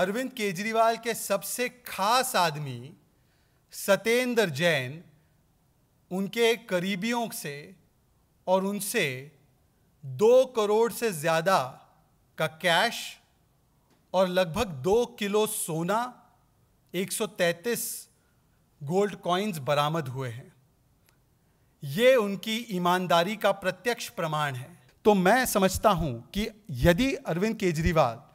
अरविंद केजरीवाल के सबसे खास आदमी सत्येंद्र जैन उनके करीबियों से और उनसे दो करोड़ से ज़्यादा का कैश और लगभग दो किलो सोना 133 गोल्ड कॉइन्स बरामद हुए हैं ये उनकी ईमानदारी का प्रत्यक्ष प्रमाण है तो मैं समझता हूं कि यदि अरविंद केजरीवाल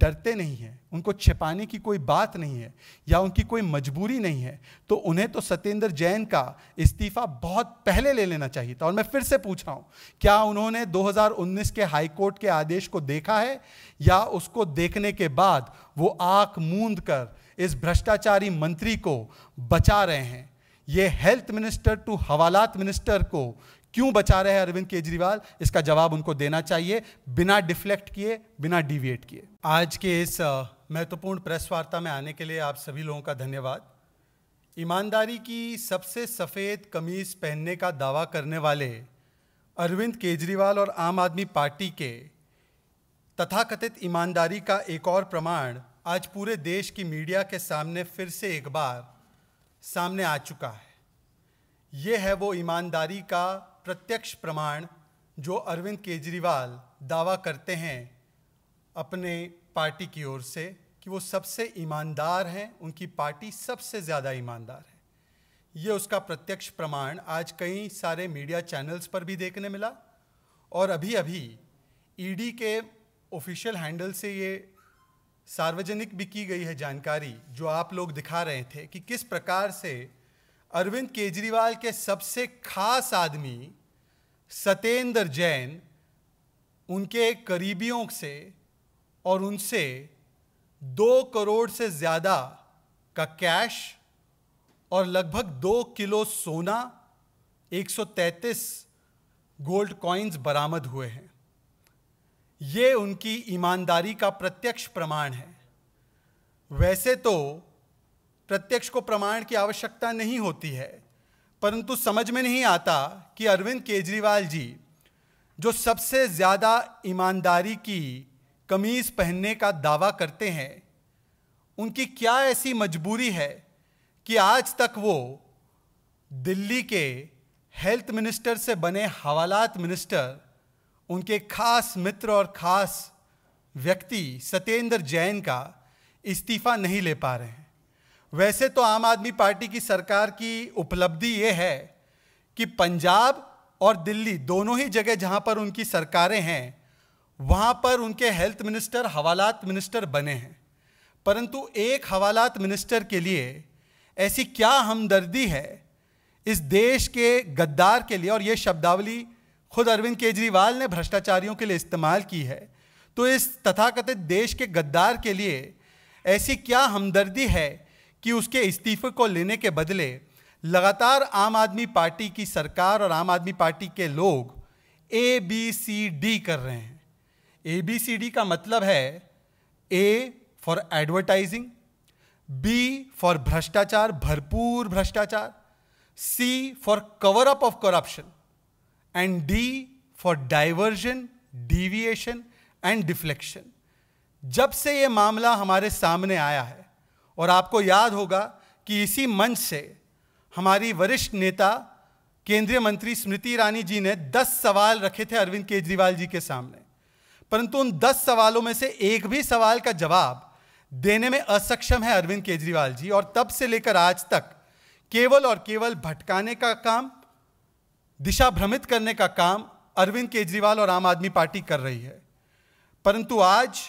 डरते नहीं हैं उनको छिपाने की कोई बात नहीं है या उनकी कोई मजबूरी नहीं है तो उन्हें तो सत्येंद्र जैन का इस्तीफा बहुत पहले ले लेना चाहिए था और मैं फिर से पूछ रहा हूँ क्या उन्होंने 2019 के हाईकोर्ट के आदेश को देखा है या उसको देखने के बाद वो आँख मूंद कर इस भ्रष्टाचारी मंत्री को बचा रहे हैं ये हेल्थ मिनिस्टर टू हवालात मिनिस्टर को क्यों बचा रहे हैं अरविंद केजरीवाल इसका जवाब उनको देना चाहिए बिना डिफ्लेक्ट किए बिना डिविएट किए आज के इस महत्वपूर्ण प्रेस वार्ता में आने के लिए आप सभी लोगों का धन्यवाद ईमानदारी की सबसे सफ़ेद कमीज पहनने का दावा करने वाले अरविंद केजरीवाल और आम आदमी पार्टी के तथाकथित ईमानदारी का एक और प्रमाण आज पूरे देश की मीडिया के सामने फिर से एक बार सामने आ चुका है ये है वो ईमानदारी का प्रत्यक्ष प्रमाण जो अरविंद केजरीवाल दावा करते हैं अपने पार्टी की ओर से कि वो सबसे ईमानदार हैं उनकी पार्टी सबसे ज़्यादा ईमानदार है ये उसका प्रत्यक्ष प्रमाण आज कई सारे मीडिया चैनल्स पर भी देखने मिला और अभी अभी ईडी के ऑफिशियल हैंडल से ये सार्वजनिक भी की गई है जानकारी जो आप लोग दिखा रहे थे कि किस प्रकार से अरविंद केजरीवाल के सबसे खास आदमी सत्येंद्र जैन उनके करीबियों से और उनसे दो करोड़ से ज़्यादा का कैश और लगभग दो किलो सोना 133 गोल्ड कॉइन्स बरामद हुए हैं ये उनकी ईमानदारी का प्रत्यक्ष प्रमाण है वैसे तो प्रत्यक्ष को प्रमाण की आवश्यकता नहीं होती है परंतु समझ में नहीं आता कि अरविंद केजरीवाल जी जो सबसे ज़्यादा ईमानदारी की कमीज़ पहनने का दावा करते हैं उनकी क्या ऐसी मजबूरी है कि आज तक वो दिल्ली के हेल्थ मिनिस्टर से बने हवालात मिनिस्टर उनके खास मित्र और खास व्यक्ति सत्येंद्र जैन का इस्तीफ़ा नहीं ले पा रहे हैं वैसे तो आम आदमी पार्टी की सरकार की उपलब्धि ये है कि पंजाब और दिल्ली दोनों ही जगह जहाँ पर उनकी सरकारें हैं वहाँ पर उनके हेल्थ मिनिस्टर हवालात मिनिस्टर बने हैं परंतु एक हवालात मिनिस्टर के लिए ऐसी क्या हमदर्दी है इस देश के गद्दार के लिए और ये शब्दावली खुद अरविंद केजरीवाल ने भ्रष्टाचारियों के लिए इस्तेमाल की है तो इस तथाकथित देश के गद्दार के लिए ऐसी क्या हमदर्दी है कि उसके इस्तीफे को लेने के बदले लगातार आम आदमी पार्टी की सरकार और आम आदमी पार्टी के लोग ए बी सी डी कर रहे हैं ए बी सी डी का मतलब है A for advertising B for भ्रष्टाचार भरपूर भ्रष्टाचार C for cover up of corruption and D for diversion deviation and deflection जब से ये मामला हमारे सामने आया है और आपको याद होगा कि इसी मंच से हमारी वरिष्ठ नेता केंद्रीय मंत्री स्मृति ईरानी जी ने 10 सवाल रखे थे अरविंद केजरीवाल जी के सामने परंतु उन 10 सवालों में से एक भी सवाल का जवाब देने में असक्षम है अरविंद केजरीवाल जी और तब से लेकर आज तक केवल और केवल भटकाने का काम दिशा भ्रमित करने का काम अरविंद केजरीवाल और आम आदमी पार्टी कर रही है परंतु आज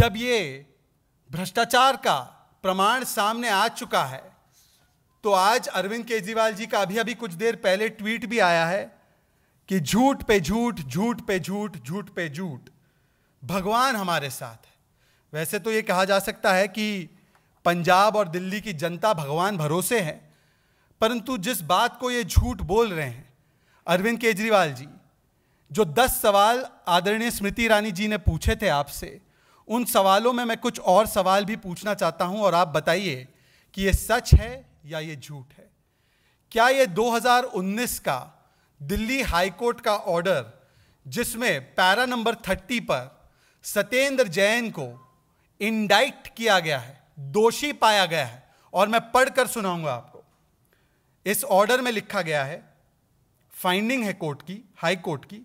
जब ये भ्रष्टाचार का प्रमाण सामने आ चुका है तो आज अरविंद केजरीवाल जी का अभी अभी कुछ देर पहले ट्वीट भी आया है कि झूठ पे झूठ झूठ पे झूठ झूठ पे झूठ भगवान हमारे साथ है वैसे तो ये कहा जा सकता है कि पंजाब और दिल्ली की जनता भगवान भरोसे है परंतु जिस बात को ये झूठ बोल रहे हैं अरविंद केजरीवाल जी जो दस सवाल आदरणीय स्मृति ईरानी जी ने पूछे थे आपसे उन सवालों में मैं कुछ और सवाल भी पूछना चाहता हूं और आप बताइए कि ये सच है या ये झूठ है क्या ये 2019 का दिल्ली हाईकोर्ट का ऑर्डर जिसमें पैरा नंबर 30 पर सत्येंद्र जैन को इंडाइट किया गया है दोषी पाया गया है और मैं पढ़कर सुनाऊंगा आपको इस ऑर्डर में लिखा गया है फाइंडिंग है कोर्ट की हाई कोर्ट की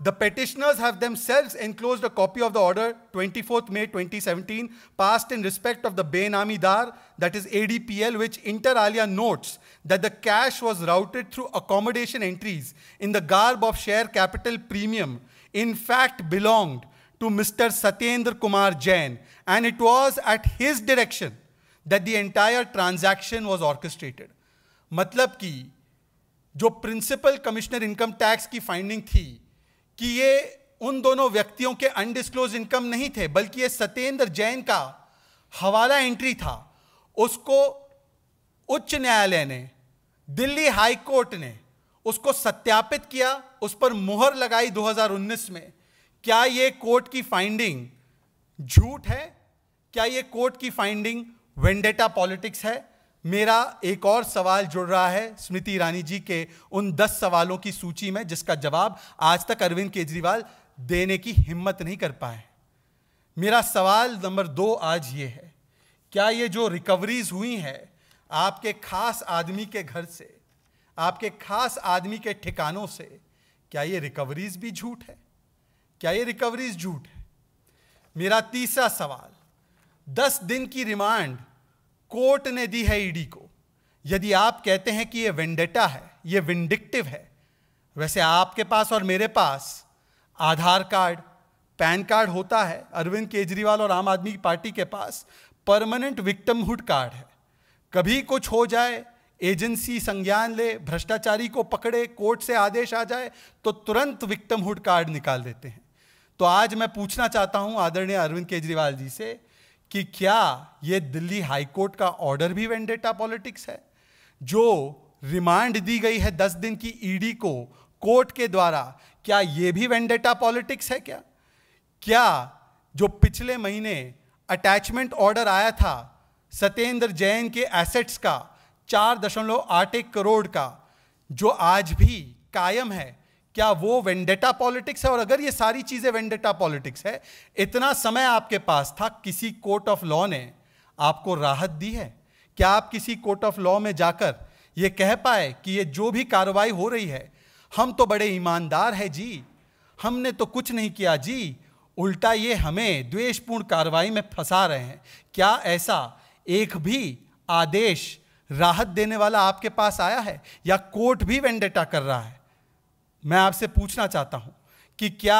The petitioners have themselves enclosed a copy of the order 24th May 2017 passed in respect of the Benami Dar, that is ADPL, which inter alia notes that the cash was routed through accommodation entries in the garb of share capital premium, in fact belonged to Mr. Satyendra Kumar Jain, and it was at his direction that the entire transaction was orchestrated. मतलब कि जो principal commissioner income tax की finding थी कि ये उन दोनों व्यक्तियों के अनडिस्क्लोज इनकम नहीं थे बल्कि ये सत्येंद्र जैन का हवाला एंट्री था उसको उच्च न्यायालय ने दिल्ली हाई कोर्ट ने उसको सत्यापित किया उस पर मुहर लगाई 2019 में क्या ये कोर्ट की फाइंडिंग झूठ है क्या ये कोर्ट की फाइंडिंग वेंडेटा पॉलिटिक्स है मेरा एक और सवाल जुड़ रहा है स्मृति ईरानी जी के उन दस सवालों की सूची में जिसका जवाब आज तक अरविंद केजरीवाल देने की हिम्मत नहीं कर पाए मेरा सवाल नंबर दो आज ये है क्या ये जो रिकवरीज हुई हैं आपके खास आदमी के घर से आपके खास आदमी के ठिकानों से क्या ये रिकवरीज भी झूठ है क्या ये रिकवरीज झूठ है मेरा तीसरा सवाल दस दिन की रिमांड कोर्ट ने दी है ईडी को यदि आप कहते हैं कि ये वेंडेटा है ये विंडिक्टिव है वैसे आपके पास और मेरे पास आधार कार्ड पैन कार्ड होता है अरविंद केजरीवाल और आम आदमी पार्टी के पास परमानेंट विक्टमहुड कार्ड है कभी कुछ हो जाए एजेंसी संज्ञान ले भ्रष्टाचारी को पकड़े कोर्ट से आदेश आ जाए तो तुरंत विक्टमहुड कार्ड निकाल देते हैं तो आज मैं पूछना चाहता हूं आदरणीय अरविंद केजरीवाल जी से कि क्या ये दिल्ली हाई कोर्ट का ऑर्डर भी वेंडेटा पॉलिटिक्स है जो रिमांड दी गई है दस दिन की ईडी e को कोर्ट के द्वारा क्या ये भी वेंडेटा पॉलिटिक्स है क्या क्या जो पिछले महीने अटैचमेंट ऑर्डर आया था सत्येंद्र जैन के एसेट्स का चार दशमलव आठ एक करोड़ का जो आज भी कायम है क्या वो वेंडेटा पॉलिटिक्स है और अगर ये सारी चीज़ें वेंडेटा पॉलिटिक्स है इतना समय आपके पास था किसी कोर्ट ऑफ लॉ ने आपको राहत दी है क्या आप किसी कोर्ट ऑफ लॉ में जाकर ये कह पाए कि ये जो भी कार्रवाई हो रही है हम तो बड़े ईमानदार हैं जी हमने तो कुछ नहीं किया जी उल्टा ये हमें द्वेषपूर्ण कार्रवाई में फंसा रहे हैं क्या ऐसा एक भी आदेश राहत देने वाला आपके पास आया है या कोर्ट भी वेंडेटा कर रहा है मैं आपसे पूछना चाहता हूं कि क्या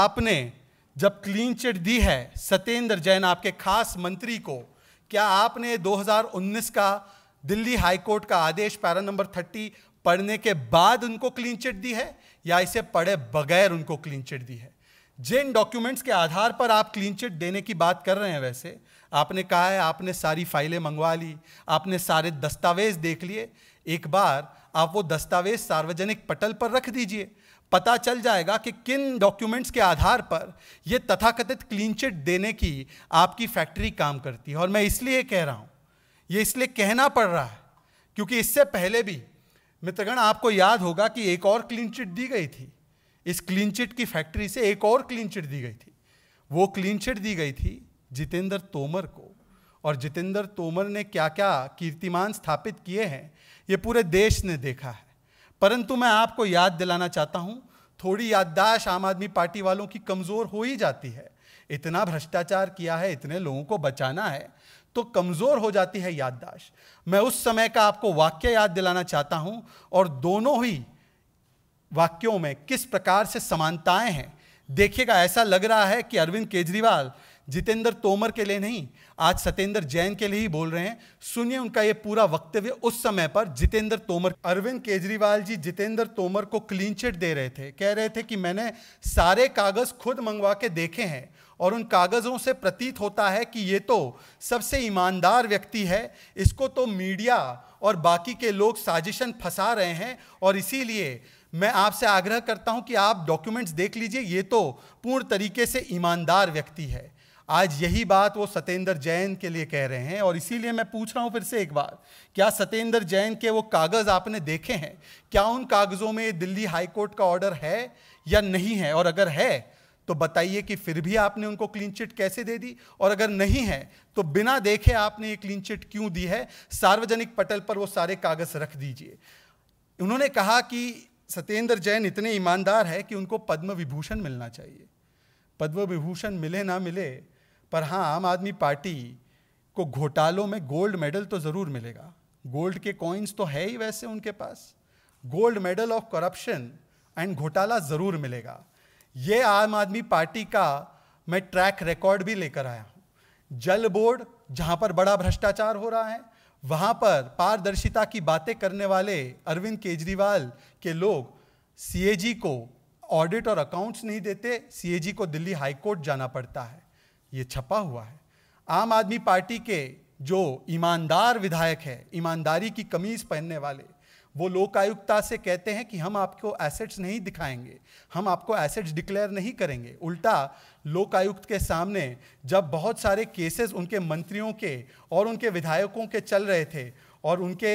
आपने जब क्लीन चिट दी है सत्येंद्र जैन आपके खास मंत्री को क्या आपने 2019 का दिल्ली हाईकोर्ट का आदेश पैरा नंबर 30 पढ़ने के बाद उनको क्लीन चिट दी है या इसे पढ़े बगैर उनको क्लीन चिट दी है जिन डॉक्यूमेंट्स के आधार पर आप क्लीन चिट देने की बात कर रहे हैं वैसे आपने कहा है आपने सारी फाइलें मंगवा ली आपने सारे दस्तावेज देख लिए एक बार आप वो दस्तावेज सार्वजनिक पटल पर रख दीजिए पता चल जाएगा कि किन डॉक्यूमेंट्स के आधार पर यह तथाकथित क्लीन चिट देने की आपकी फैक्ट्री काम करती है और मैं इसलिए कह रहा हूँ ये इसलिए कहना पड़ रहा है क्योंकि इससे पहले भी मित्रगण आपको याद होगा कि एक और क्लीन चिट दी गई थी इस क्लीन चिट की फैक्ट्री से एक और क्लीन चिट दी गई थी वो क्लीन चिट दी गई थी जितेंद्र तोमर को और जितेंद्र तोमर ने क्या क्या कीर्तिमान स्थापित किए हैं ये पूरे देश ने देखा है परंतु मैं आपको याद दिलाना चाहता हूं थोड़ी याददाश्त आम आदमी पार्टी वालों की कमज़ोर हो ही जाती है इतना भ्रष्टाचार किया है इतने लोगों को बचाना है तो कमज़ोर हो जाती है याददाश्त मैं उस समय का आपको वाक्य याद दिलाना चाहता हूं और दोनों ही वाक्यों में किस प्रकार से समानताएं हैं देखिएगा ऐसा लग रहा है कि अरविंद केजरीवाल जितेंद्र तोमर के लिए नहीं आज सत्येंद्र जैन के लिए ही बोल रहे हैं सुनिए उनका ये पूरा वक्तव्य उस समय पर जितेंद्र तोमर अरविंद केजरीवाल जी जितेंद्र तोमर को क्लीन चिट दे रहे थे कह रहे थे कि मैंने सारे कागज़ खुद मंगवा के देखे हैं और उन कागज़ों से प्रतीत होता है कि ये तो सबसे ईमानदार व्यक्ति है इसको तो मीडिया और बाकी के लोग साजिशन फंसा रहे हैं और इसीलिए मैं आपसे आग्रह करता हूं कि आप डॉक्यूमेंट्स देख लीजिए ये तो पूर्ण तरीके से ईमानदार व्यक्ति है आज यही बात वो सत्येंद्र जैन के लिए कह रहे हैं और इसीलिए मैं पूछ रहा हूँ फिर से एक बार क्या सत्येंद्र जैन के वो कागज़ आपने देखे हैं क्या उन कागज़ों में दिल्ली हाईकोर्ट का ऑर्डर है या नहीं है और अगर है तो बताइए कि फिर भी आपने उनको क्लीन चिट कैसे दे दी और अगर नहीं है तो बिना देखे आपने ये क्लीन चिट क्यों दी है सार्वजनिक पटल पर वो सारे कागज़ रख दीजिए उन्होंने कहा कि सत्येंद्र जैन इतने ईमानदार है कि उनको पद्म विभूषण मिलना चाहिए पद्म विभूषण मिले ना मिले पर हाँ आम आदमी पार्टी को घोटालों में गोल्ड मेडल तो ज़रूर मिलेगा गोल्ड के कॉइन्स तो है ही वैसे उनके पास gold medal of corruption and घोटाला ज़रूर मिलेगा ये आम आदमी पार्टी का मैं ट्रैक रिकॉर्ड भी लेकर आया हूँ जल बोर्ड जहाँ पर बड़ा भ्रष्टाचार हो रहा है वहाँ पर पारदर्शिता की बातें करने वाले अरविंद केजरीवाल के लोग सीएजी को ऑडिट और अकाउंट्स नहीं देते सीएजी को दिल्ली हाईकोर्ट जाना पड़ता है ये छपा हुआ है आम आदमी पार्टी के जो ईमानदार विधायक है ईमानदारी की कमीज पहनने वाले वो लोकायुक्ता से कहते हैं कि हम आपको एसेट्स नहीं दिखाएंगे हम आपको एसेट्स डिक्लेयर नहीं करेंगे उल्टा लोकायुक्त के सामने जब बहुत सारे केसेस उनके मंत्रियों के और उनके विधायकों के चल रहे थे और उनके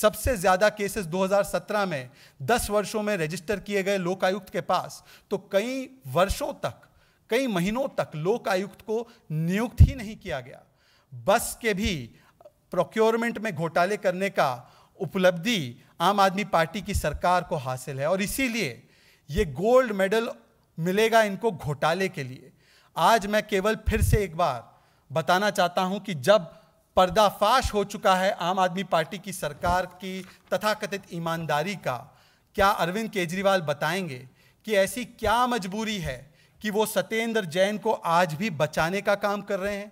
सबसे ज़्यादा केसेस 2017 में 10 वर्षों में रजिस्टर किए गए लोकायुक्त के पास तो कई वर्षों तक कई महीनों तक लोक आयुक्त को नियुक्त ही नहीं किया गया बस के भी प्रोक्योरमेंट में घोटाले करने का उपलब्धि आम आदमी पार्टी की सरकार को हासिल है और इसीलिए ये गोल्ड मेडल मिलेगा इनको घोटाले के लिए आज मैं केवल फिर से एक बार बताना चाहता हूं कि जब पर्दाफाश हो चुका है आम आदमी पार्टी की सरकार की तथाकथित ईमानदारी का क्या अरविंद केजरीवाल बताएंगे कि ऐसी क्या मजबूरी है कि वो सत्येंद्र जैन को आज भी बचाने का काम कर रहे हैं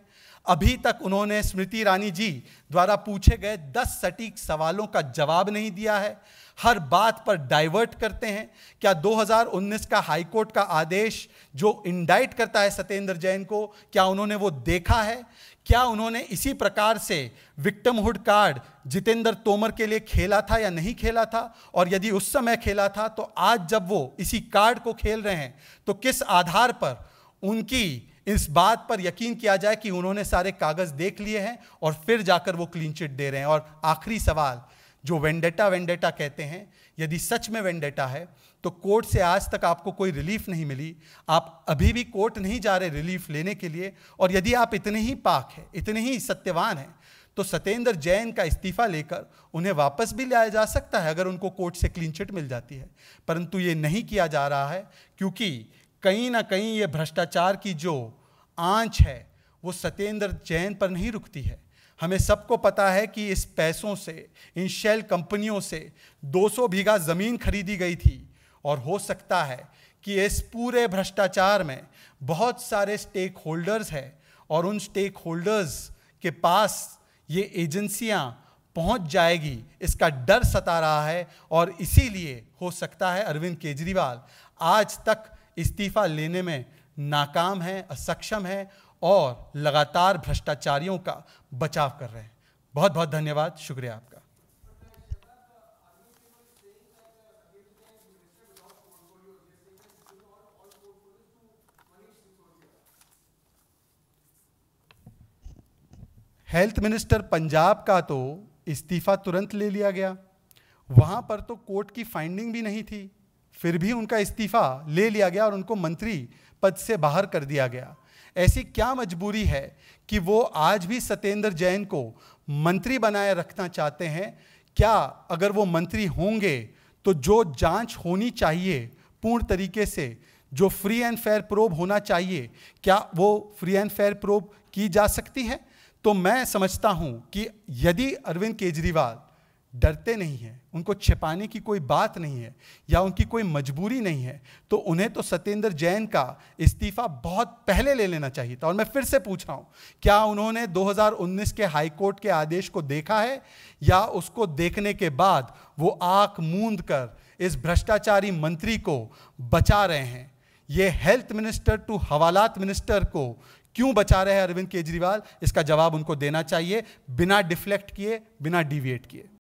अभी तक उन्होंने स्मृति ईरानी जी द्वारा पूछे गए दस सटीक सवालों का जवाब नहीं दिया है हर बात पर डाइवर्ट करते हैं क्या 2019 का हाईकोर्ट का आदेश जो इंडाइट करता है सत्येंद्र जैन को क्या उन्होंने वो देखा है क्या उन्होंने इसी प्रकार से विक्टमहुड कार्ड जितेंद्र तोमर के लिए खेला था या नहीं खेला था और यदि उस समय खेला था तो आज जब वो इसी कार्ड को खेल रहे हैं तो किस आधार पर उनकी इस बात पर यकीन किया जाए कि उन्होंने सारे कागज़ देख लिए हैं और फिर जाकर वो क्लीन चिट दे रहे हैं और आखिरी सवाल जो वेंडेटा वेंडेटा कहते हैं यदि सच में वेंडेटा है तो कोर्ट से आज तक आपको कोई रिलीफ नहीं मिली आप अभी भी कोर्ट नहीं जा रहे रिलीफ लेने के लिए और यदि आप इतने ही पाक हैं इतने ही सत्यवान हैं तो सत्येंद्र जैन का इस्तीफा लेकर उन्हें वापस भी लाया जा सकता है अगर उनको कोर्ट से क्लीन चिट मिल जाती है परंतु ये नहीं किया जा रहा है क्योंकि कहीं ना कहीं ये भ्रष्टाचार की जो आंच है वो सत्येंद्र जैन पर नहीं रुकती है हमें सबको पता है कि इस पैसों से इन शेल कंपनियों से 200 बीघा ज़मीन खरीदी गई थी और हो सकता है कि इस पूरे भ्रष्टाचार में बहुत सारे स्टेक होल्डर्स हैं और उन स्टेक होल्डर्स के पास ये एजेंसियां पहुंच जाएगी इसका डर सता रहा है और इसीलिए हो सकता है अरविंद केजरीवाल आज तक इस्तीफा लेने में नाकाम है असक्षम है और लगातार भ्रष्टाचारियों का बचाव कर रहे हैं बहुत बहुत धन्यवाद शुक्रिया आपका हेल्थ मिनिस्टर पंजाब का तो इस्तीफा तुरंत ले लिया गया वहाँ पर तो कोर्ट की फाइंडिंग भी नहीं थी फिर भी उनका इस्तीफा ले लिया गया और उनको मंत्री पद से बाहर कर दिया गया ऐसी क्या मजबूरी है कि वो आज भी सत्येंद्र जैन को मंत्री बनाए रखना चाहते हैं क्या अगर वो मंत्री होंगे तो जो जांच होनी चाहिए पूर्ण तरीके से जो फ्री एंड फेयर प्रोब होना चाहिए क्या वो फ्री एंड फेयर प्रोब की जा सकती है तो मैं समझता हूँ कि यदि अरविंद केजरीवाल डरते नहीं हैं उनको छिपाने की कोई बात नहीं है या उनकी कोई मजबूरी नहीं है तो उन्हें तो सत्येंद्र जैन का इस्तीफा बहुत पहले ले लेना चाहिए था और मैं फिर से पूछ रहा हूँ क्या उन्होंने 2019 के हाईकोर्ट के आदेश को देखा है या उसको देखने के बाद वो आँख मूंद कर इस भ्रष्टाचारी मंत्री को बचा रहे हैं ये हेल्थ मिनिस्टर टू हवालात मिनिस्टर को क्यों बचा रहे हैं अरविंद केजरीवाल इसका जवाब उनको देना चाहिए बिना डिफ्लेक्ट किए बिना डिविएट किए